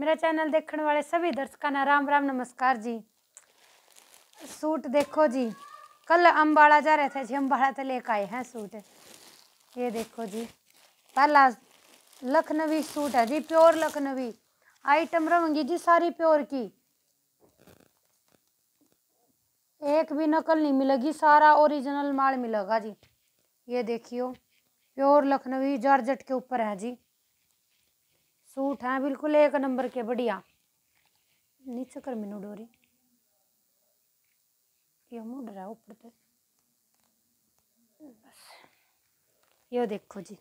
मेरा चैनल देखने वाले सभी दर्शकों ने राम राम नमस्कार जी सूट देखो जी कल अम्बाला जा रहे थे जी अम्बाला तो लेकर आए हैं सूट ये देखो जी पहला लखनवी सूट है जी प्योर लखनवी आइटम रहूँगी जी सारी प्योर की एक भी नकल नहीं मिलेगी सारा ओरिजिनल माल मिलेगा जी ये देखियो प्योर लखनवी जॉर्जट के ऊपर है जी सूट हैं बिल्कुल एक नंबर के बढ़िया नीचे कर मीनू डोरी ये मुड़ रहा ऊपर तो बस देखो जी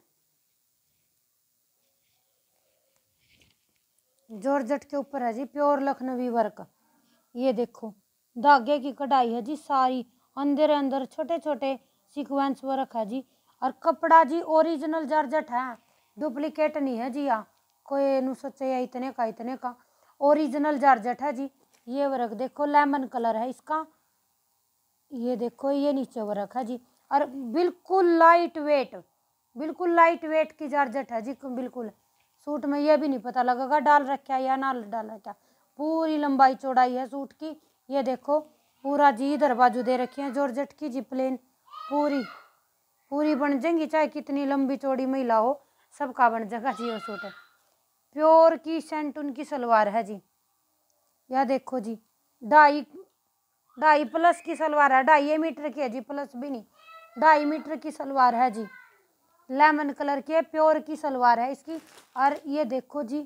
जॉर्जट के ऊपर है जी प्योर लखनवी वर्क ये देखो धागे की कढ़ाई है जी सारी अंदर अंदर छोटे छोटे सीक्वेंस वर्क है जी और कपड़ा जी ओरिजिनल जॉर्जट है डुप्लीकेट नहीं है जी यहाँ कोई सोचे इतने का इतने का ओरिजिनल जारजट है जी ये वर्क देखो लेमन कलर है इसका ये देखो ये नीचे वर्क है जी और बिल्कुल लाइट वेट बिल्कुल लाइट वेट की जारजट है जी बिल्कुल सूट में ये भी नहीं पता लगेगा डाल रखा है या ना डाल रखा पूरी लंबाई चौड़ाई है सूट की ये देखो पूरा जी इधर बाजू दे रखी है जॉर्जट की जी प्लेन पूरी पूरी बन जाएंगी चाहे कितनी लंबी चौड़ी महिला हो सबका बन जाएगा जी वो सूट है प्योर की सेंटून की सलवार है जी यह देखो जी ढाई ढाई प्लस की सलवार है ढाई मीटर की है जी प्लस भी नहीं ढाई मीटर की सलवार है जी लेमन कलर की है प्योर की सलवार है इसकी और ये देखो जी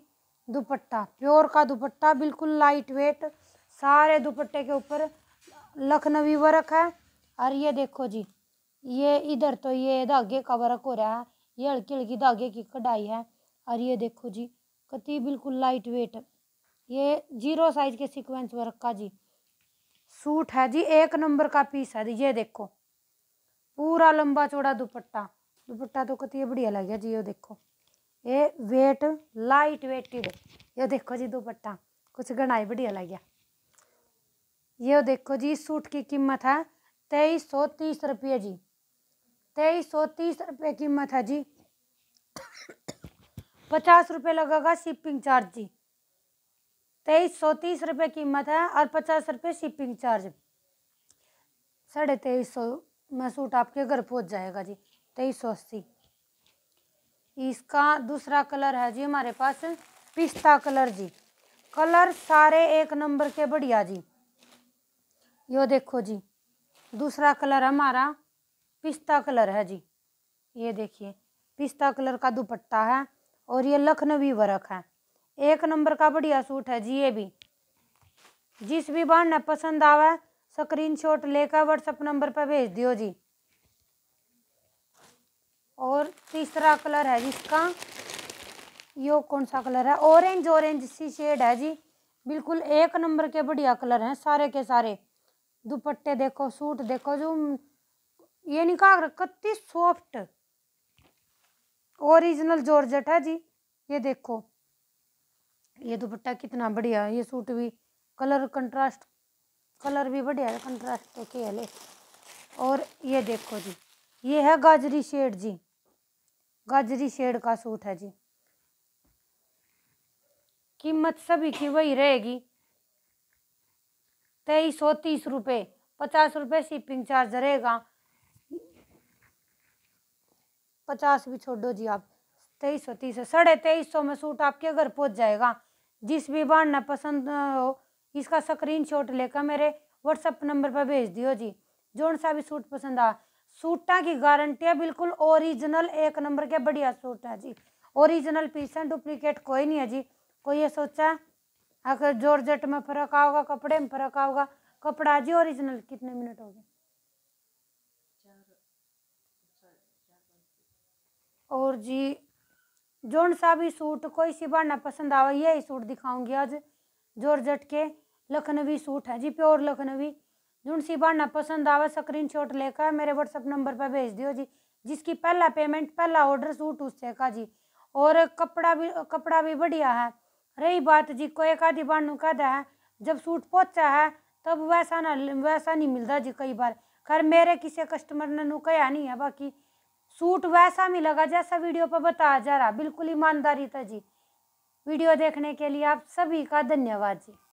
दुपट्टा प्योर का दुपट्टा बिल्कुल लाइट वेट सारे दुपट्टे के ऊपर लखनवी वर्क है और ये देखो जी ये इधर तो ये धागे का वर्क हो रहा है ये हल्की हल्की धागे की कढ़ाई है और ये देखो जी कति बिल्कुल लाइट वेट ये जीरो साइज के सीक्वेंस वर्क का जी सूट है जी एक नंबर का पीस है ये देखो पूरा लंबा चौड़ा दुपट्टा दुपट्टा तो कति बढ़िया लग गया जी ये देखो ये वेट लाइट वेटेड ये देखो जी दुपट्टा कुछ गणाई बढ़िया लग गया ये देखो जी सूट की कीमत है तेईस सौ तीस रुपये जी तेईस सौ तीस रुपये कीमत है जी पचास रुपये लगेगा शिपिंग चार्ज जी तेईस सौ तीस रुपये कीमत है और पचास रुपये शिपिंग चार्ज साढ़े तेईस सौ में सूट आपके घर पहुंच जाएगा जी तेईस सौ अस्सी इसका दूसरा कलर है जी हमारे पास पिस्ता कलर जी कलर सारे एक नंबर के बढ़िया जी यो देखो जी दूसरा कलर हमारा पिस्ता कलर है जी ये देखिए पिस्ता कलर का दुपट्टा है और ये लखनवी वर्क है एक नंबर का बढ़िया सूट है जी ये भी जिस भी बहन ने पसंद आवे स्क्रीन शॉट लेकर व्हाट्सअप नंबर पर भेज दियो जी और तीसरा कलर है जिसका यो कौन सा कलर है ऑरेंज ऑरेंज सी शेड है जी बिल्कुल एक नंबर के बढ़िया कलर हैं सारे के सारे दुपट्टे देखो सूट देखो जो ये निकाल कत्ती सॉफ्ट ओरिजिनल जॉर्जेट है जी ये देखो ये दुपट्टा कितना बढ़िया है ये सूट भी कलर कंट्रास्ट कलर भी बढ़िया है कंट्रास्ट तो के ले और ये देखो जी ये है गाजरी शेड जी गाजरी शेड का सूट है जी कीमत सभी की वही रहेगी तेईस सौ तीस रुपये पचास रुपये शिपिंग चार्ज रहेगा पचास भी छोड़ो जी आप तेईस सौ तीस साढ़े तेईस सौ में सूट आपके घर पहुंच जाएगा जिस भी बाढ़ ना पसंद हो इसका स्क्रीन शॉट लेकर मेरे व्हाट्सअप नंबर पर भेज दियो जी जोन सा भी सूट पसंद आ सूटा की गारंटी है बिल्कुल ओरिजिनल एक नंबर के बढ़िया सूट है जी ओरिजिनल पीस है डुप्लीकेट कोई नहीं है जी कोई ये सोचा अगर जॉर्जेट में फर्क आओगे कपड़े में फर्क आओगे कपड़ा जी ओरिजिनल कितने मिनट हो गए और जी जोन सा भी सूट कोई सी बढ़ना पसंद आवा यही सूट दिखाऊंगी आज जट के लखनवी सूट है जी प्योर लखनवी जोन सी बढ़ना पसंद आवा स्क्रीन शॉट लेकर मेरे व्हाट्सअप नंबर पर भेज दियो जी जिसकी पहला पेमेंट पहला ऑर्डर सूट उससे का जी और कपड़ा भी कपड़ा भी बढ़िया है रही बात जी को एक आधी बार नुकद है जब सूट पहुँचा है तब वैसा ना वैसा नहीं मिलता जी कई बार खैर मेरे किसी कस्टमर ने नुकया नहीं है बाकी सूट वैसा मिलेगा जैसा वीडियो पर बताया जा रहा बिल्कुल ईमानदारी था जी वीडियो देखने के लिए आप सभी का धन्यवाद जी